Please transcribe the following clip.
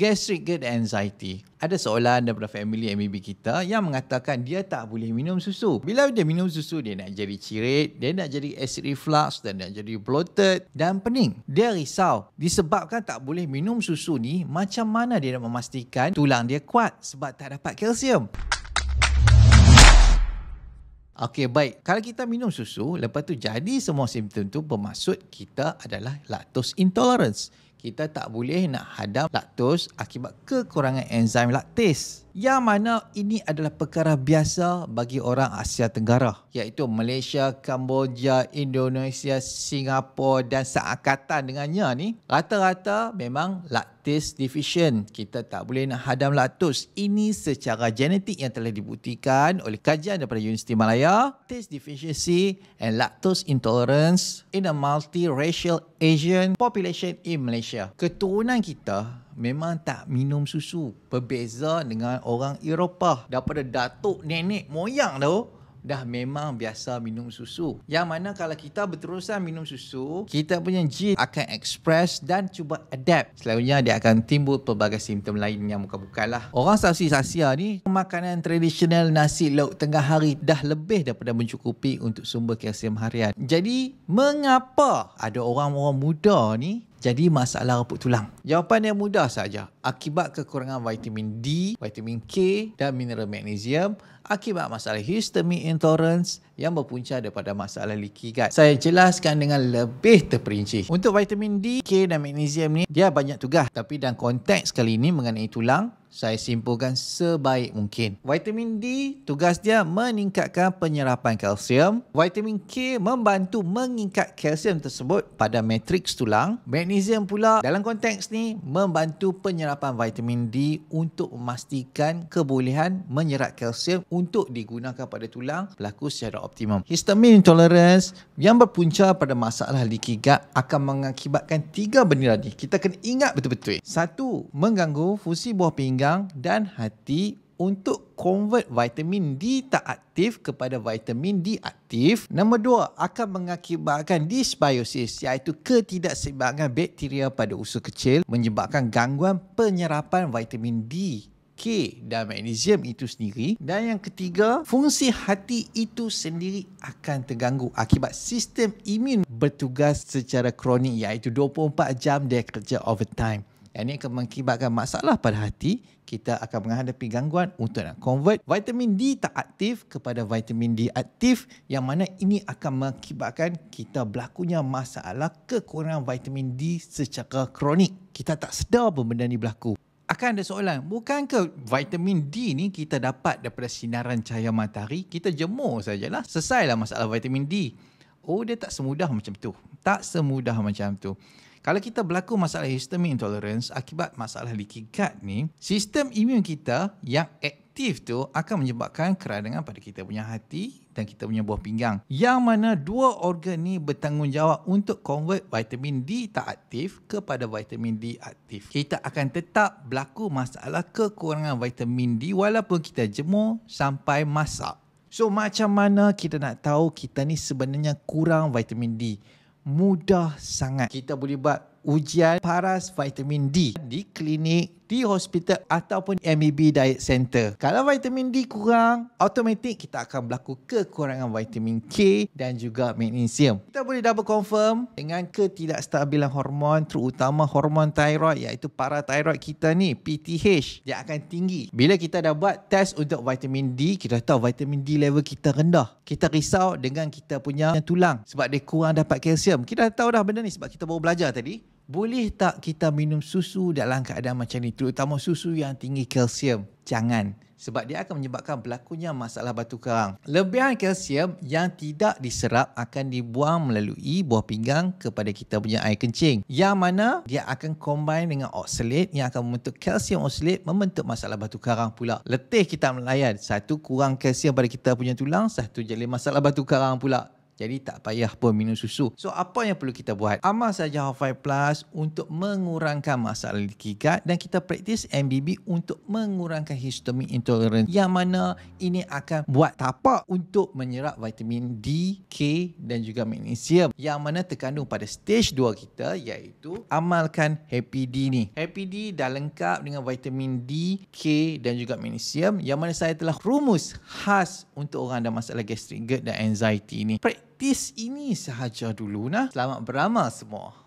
gastric gut anxiety. Ada seorang daripada family MBB kita yang mengatakan dia tak boleh minum susu. Bila dia minum susu, dia nak jadi cirit, dia nak jadi acid reflux, dan nak jadi bloated dan pening. Dia risau disebabkan tak boleh minum susu ni, macam mana dia nak memastikan tulang dia kuat sebab tak dapat kalsium. Okey baik, kalau kita minum susu, lepas tu jadi semua simptom tu bermaksud kita adalah lactose intolerance kita tak boleh nak hadam laktos akibat kekurangan enzim laktase. Yang mana ini adalah perkara biasa bagi orang Asia Tenggara iaitu Malaysia, Kamboja, Indonesia, Singapura dan seakatan dengannya ni rata-rata memang lactase deficient. Kita tak boleh nak hadam lactose. Ini secara genetik yang telah dibuktikan oleh kajian daripada Universiti Malaya. Lactase deficiency and lactose intolerance in a multiracial Asian population in Malaysia. Keturunan kita memang tak minum susu. Berbeza dengan orang Eropah. Daripada datuk nenek moyang tu dah memang biasa minum susu. Yang mana kalau kita berterusan minum susu, kita punya gene akan express dan cuba adapt. Selalunya dia akan timbul pelbagai simptom lain yang bukan-bukan lah. Orang sasi Asia ni, makanan tradisional nasi lauk tengah hari dah lebih daripada mencukupi untuk sumber kalsium harian. Jadi, mengapa ada orang-orang muda ni jadi masalah rumput tulang? Jawapan yang mudah saja. Akibat kekurangan vitamin D, vitamin K dan mineral magnesium akibat masalah histamine intolerance yang berpunca daripada masalah leaky gut. Saya jelaskan dengan lebih terperinci. Untuk vitamin D, K dan magnesium ni dia banyak tugas. Tapi dalam konteks kali ini mengenai tulang, saya simpulkan sebaik mungkin. Vitamin D tugas dia meningkatkan penyerapan kalsium. Vitamin K membantu mengikat kalsium tersebut pada matriks tulang. Magnesium pula dalam konteks ni membantu penyerapan vitamin D untuk memastikan kebolehan menyerap kalsium untuk digunakan pada tulang berlaku secara optimum. Histamine intolerance yang berpunca pada masalah leaky gut akan mengakibatkan tiga benda ni. Kita kena ingat betul-betul. Satu, mengganggu fungsi buah pinggir pinggang dan hati untuk convert vitamin D tak aktif kepada vitamin D aktif. Nombor dua, akan mengakibatkan dysbiosis iaitu ketidakseimbangan bakteria pada usus kecil menyebabkan gangguan penyerapan vitamin D. K dan magnesium itu sendiri dan yang ketiga fungsi hati itu sendiri akan terganggu akibat sistem imun bertugas secara kronik iaitu 24 jam dia kerja overtime yang ini akan mengakibatkan masalah pada hati. Kita akan menghadapi gangguan untuk nak convert vitamin D tak aktif kepada vitamin D aktif. Yang mana ini akan mengakibatkan kita berlakunya masalah kekurangan vitamin D secara kronik. Kita tak sedar apa benda ni berlaku. Akan ada soalan, bukankah vitamin D ni kita dapat daripada sinaran cahaya matahari? Kita jemur sajalah, selesailah masalah vitamin D. Oh, dia tak semudah macam tu. Tak semudah macam tu. Kalau kita berlaku masalah histamine intolerance akibat masalah leaky gut ni, sistem imun kita yang aktif tu akan menyebabkan keradangan pada kita punya hati dan kita punya buah pinggang. Yang mana dua organ ni bertanggungjawab untuk convert vitamin D tak aktif kepada vitamin D aktif. Kita akan tetap berlaku masalah kekurangan vitamin D walaupun kita jemur sampai masak. So macam mana kita nak tahu kita ni sebenarnya kurang vitamin D? mudah sangat. Kita boleh buat ujian paras vitamin D di klinik, di hospital ataupun MEB Diet Center. Kalau vitamin D kurang, automatik kita akan berlaku kekurangan vitamin K dan juga magnesium. Kita boleh double confirm dengan ketidakstabilan hormon terutama hormon thyroid iaitu parathyroid kita ni PTH dia akan tinggi. Bila kita dah buat test untuk vitamin D, kita tahu vitamin D level kita rendah. Kita risau dengan kita punya tulang sebab dia kurang dapat kalsium. Kita tahu dah benda ni sebab kita baru belajar tadi boleh tak kita minum susu dalam keadaan macam ni terutama susu yang tinggi kalsium jangan sebab dia akan menyebabkan berlakunya masalah batu karang. Lebihan kalsium yang tidak diserap akan dibuang melalui buah pinggang kepada kita punya air kencing. Yang mana dia akan combine dengan oksalat yang akan membentuk kalsium oksalat membentuk masalah batu karang pula. Letih kita melayan. Satu kurang kalsium pada kita punya tulang, satu jadi masalah batu karang pula. Jadi tak payah pun minum susu. So apa yang perlu kita buat? Amal saja Hafai Plus untuk mengurangkan masalah leaky gut dan kita praktis MBB untuk mengurangkan histamine intolerance yang mana ini akan buat tapak untuk menyerap vitamin D, K dan juga magnesium yang mana terkandung pada stage 2 kita iaitu amalkan Happy D ni. Happy D dah lengkap dengan vitamin D, K dan juga magnesium yang mana saya telah rumus khas untuk orang ada masalah gastric gut dan anxiety ni. Praktis gratis ini sahaja dulu nah. Selamat beramal semua.